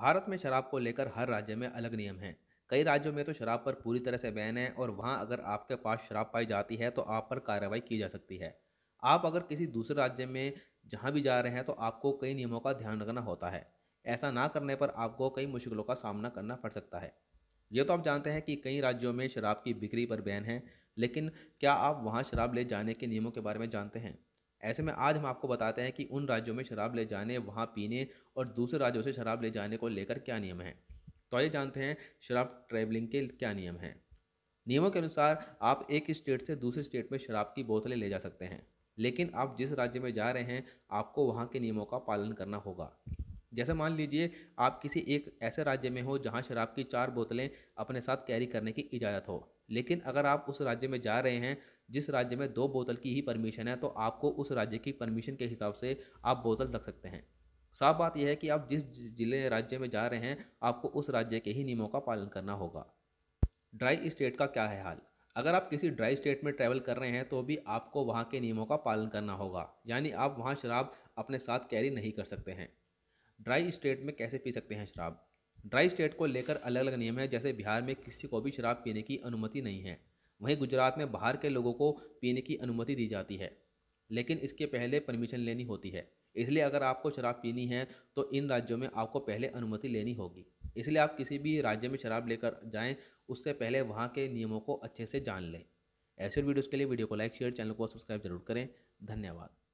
भारत में शराब को लेकर हर राज्य में अलग नियम हैं कई राज्यों में तो शराब पर पूरी तरह से बैन है और वहाँ अगर आपके पास शराब पाई जाती है तो आप पर कार्रवाई की जा सकती है आप अगर किसी दूसरे राज्य में जहाँ भी जा रहे हैं तो आपको कई नियमों का ध्यान रखना होता है ऐसा ना करने पर आपको कई मुश्किलों का सामना करना पड़ सकता है ये तो आप जानते हैं कि कई राज्यों में शराब की बिक्री पर बैन है लेकिन क्या आप वहाँ शराब ले जाने के नियमों के बारे में जानते हैं ऐसे में आज हम आपको बताते हैं कि उन राज्यों में शराब ले जाने वहाँ पीने और दूसरे राज्यों से शराब ले जाने को लेकर क्या नियम है तो आइए जानते हैं शराब ट्रैवलिंग के क्या नियम हैं नियमों के अनुसार आप एक स्टेट से दूसरे स्टेट में शराब की बोतलें ले जा सकते हैं लेकिन आप जिस राज्य में जा रहे हैं आपको वहाँ के नियमों का पालन करना होगा जैसे मान लीजिए आप किसी एक ऐसे राज्य में हो जहाँ शराब की चार बोतलें अपने साथ कैरी करने की इजाज़त हो लेकिन अगर आप उस राज्य में जा रहे हैं जिस राज्य में दो बोतल की ही परमिशन है तो आपको उस राज्य की परमिशन के हिसाब से आप बोतल रख सकते हैं साफ बात यह है कि आप जिस जिले राज्य में जा रहे हैं आपको उस राज्य के ही नियमों का पालन करना होगा ड्राई स्टेट का क्या है हाल अगर आप किसी ड्राई स्टेट में ट्रैवल कर रहे हैं तो भी आपको वहाँ के नियमों का पालन करना होगा यानी आप वहाँ शराब अपने साथ कैरी नहीं कर सकते हैं ड्राई स्टेट में कैसे पी सकते हैं शराब ड्राई स्टेट को लेकर अलग अलग नियम है जैसे बिहार में किसी को भी शराब पीने की अनुमति नहीं है वहीं गुजरात में बाहर के लोगों को पीने की अनुमति दी जाती है लेकिन इसके पहले परमिशन लेनी होती है इसलिए अगर आपको शराब पीनी है तो इन राज्यों में आपको पहले अनुमति लेनी होगी इसलिए आप किसी भी राज्य में शराब लेकर जाएं उससे पहले वहाँ के नियमों को अच्छे से जान लें ऐसे वीडियोज़ के लिए वीडियो को लाइक शेयर चैनल को सब्सक्राइब जरूर करें धन्यवाद